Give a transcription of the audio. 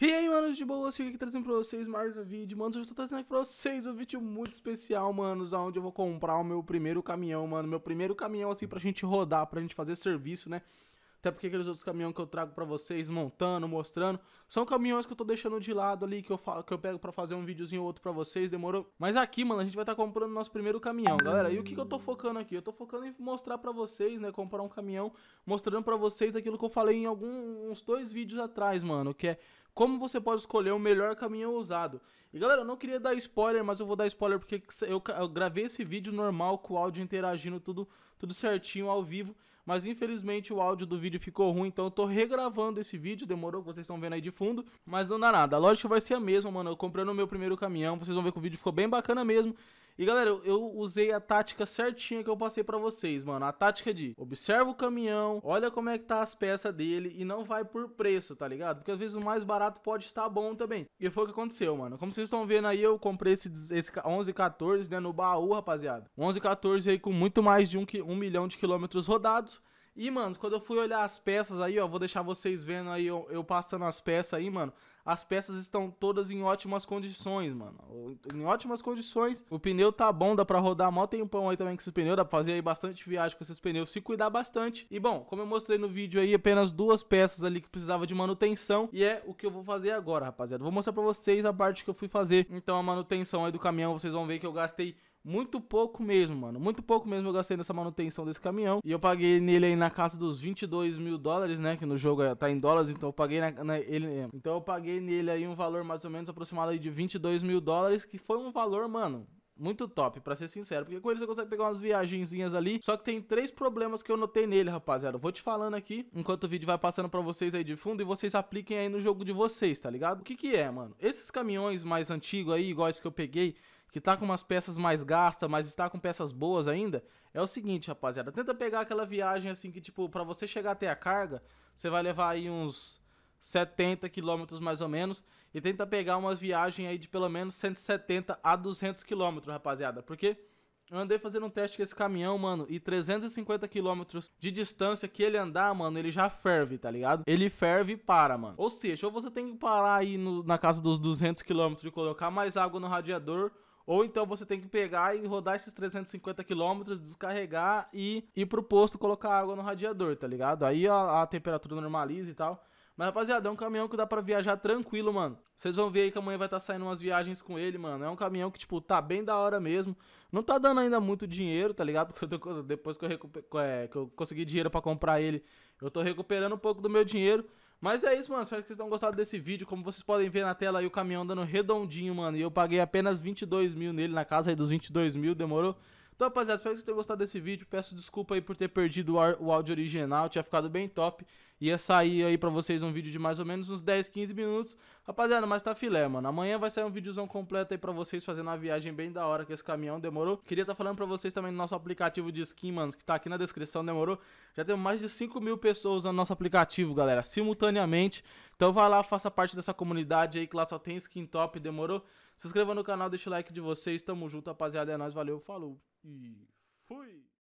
E aí, manos de boa, fico aqui trazendo pra vocês mais um vídeo. Mano, hoje eu tô trazendo aqui pra vocês um vídeo muito especial, manos, onde eu vou comprar o meu primeiro caminhão, mano. Meu primeiro caminhão, assim, pra gente rodar, pra gente fazer serviço, né? Até porque aqueles outros caminhões que eu trago para vocês, montando, mostrando, são caminhões que eu tô deixando de lado ali, que eu, falo, que eu pego para fazer um videozinho ou outro para vocês, demorou? Mas aqui, mano, a gente vai estar tá comprando nosso primeiro caminhão, galera. E o que, que eu tô focando aqui? Eu tô focando em mostrar para vocês, né, comprar um caminhão, mostrando para vocês aquilo que eu falei em alguns dois vídeos atrás, mano, que é como você pode escolher o melhor caminhão usado. E galera, eu não queria dar spoiler, mas eu vou dar spoiler porque eu, eu gravei esse vídeo normal com o áudio interagindo tudo, tudo certinho ao vivo mas infelizmente o áudio do vídeo ficou ruim, então eu tô regravando esse vídeo, demorou, vocês estão vendo aí de fundo, mas não dá nada. A lógica vai ser a mesma, mano. Eu comprando o meu primeiro caminhão, vocês vão ver que o vídeo ficou bem bacana mesmo. E galera, eu usei a tática certinha que eu passei pra vocês, mano. A tática de observa o caminhão, olha como é que tá as peças dele e não vai por preço, tá ligado? Porque às vezes o mais barato pode estar bom também. E foi o que aconteceu, mano. Como vocês estão vendo aí, eu comprei esse, esse 1114, né, no baú, rapaziada. 1114 aí com muito mais de um, um milhão de quilômetros rodados. E, mano, quando eu fui olhar as peças aí, ó, vou deixar vocês vendo aí, eu, eu passando as peças aí, mano. As peças estão todas em ótimas condições, mano. Em ótimas condições. O pneu tá bom, dá pra rodar mó tempão aí também com esse pneu. Dá pra fazer aí bastante viagem com esses pneus, se cuidar bastante. E, bom, como eu mostrei no vídeo aí, apenas duas peças ali que precisava de manutenção. E é o que eu vou fazer agora, rapaziada. Vou mostrar pra vocês a parte que eu fui fazer. Então, a manutenção aí do caminhão, vocês vão ver que eu gastei muito pouco mesmo, mano. Muito pouco mesmo eu gastei nessa manutenção desse caminhão. E eu paguei nele aí na casa dos 22 mil dólares, né? Que no jogo é, tá em dólares, então eu paguei na, na, ele. É. Então eu paguei nele aí um valor mais ou menos aproximado aí de 22 mil dólares, que foi um valor, mano muito top, para ser sincero, porque com ele você consegue pegar umas viagenzinhas ali, só que tem três problemas que eu notei nele, rapaziada. Eu vou te falando aqui, enquanto o vídeo vai passando para vocês aí de fundo e vocês apliquem aí no jogo de vocês, tá ligado? O que que é, mano? Esses caminhões mais antigos aí, igual esse que eu peguei, que tá com umas peças mais gastas, mas está com peças boas ainda, é o seguinte, rapaziada, tenta pegar aquela viagem assim que, tipo, para você chegar até a carga, você vai levar aí uns 70 quilômetros mais ou menos. E tenta pegar uma viagem aí de pelo menos 170 a 200 quilômetros, rapaziada. Porque eu andei fazendo um teste com esse caminhão, mano, e 350 quilômetros de distância que ele andar, mano, ele já ferve, tá ligado? Ele ferve e para, mano. Ou seja, ou você tem que parar aí no, na casa dos 200 quilômetros e colocar mais água no radiador, ou então você tem que pegar e rodar esses 350 quilômetros, descarregar e ir pro posto colocar água no radiador, tá ligado? Aí a, a temperatura normaliza e tal. Mas, rapaziada, é um caminhão que dá pra viajar tranquilo, mano. Vocês vão ver aí que amanhã vai estar tá saindo umas viagens com ele, mano. É um caminhão que, tipo, tá bem da hora mesmo. Não tá dando ainda muito dinheiro, tá ligado? Porque tô, depois que eu, é, que eu consegui dinheiro pra comprar ele, eu tô recuperando um pouco do meu dinheiro. Mas é isso, mano. Espero que vocês tenham gostado desse vídeo. Como vocês podem ver na tela aí, o caminhão dando redondinho, mano. E eu paguei apenas 22 mil nele, na casa aí dos 22 mil, demorou? Então, rapaziada, espero que vocês tenham gostado desse vídeo. Peço desculpa aí por ter perdido o áudio original, tinha ficado bem top. Ia sair aí pra vocês um vídeo de mais ou menos uns 10, 15 minutos. Rapaziada, mas tá filé, mano. Amanhã vai sair um videozão completo aí pra vocês fazendo a viagem bem da hora que esse caminhão demorou. Queria tá falando pra vocês também do nosso aplicativo de skin, mano, que tá aqui na descrição, demorou? Já tem mais de 5 mil pessoas usando nosso aplicativo, galera, simultaneamente. Então vai lá, faça parte dessa comunidade aí que lá só tem skin top, demorou? Se inscreva no canal, deixa o like de vocês. Tamo junto, rapaziada. É nóis, valeu, falou e fui!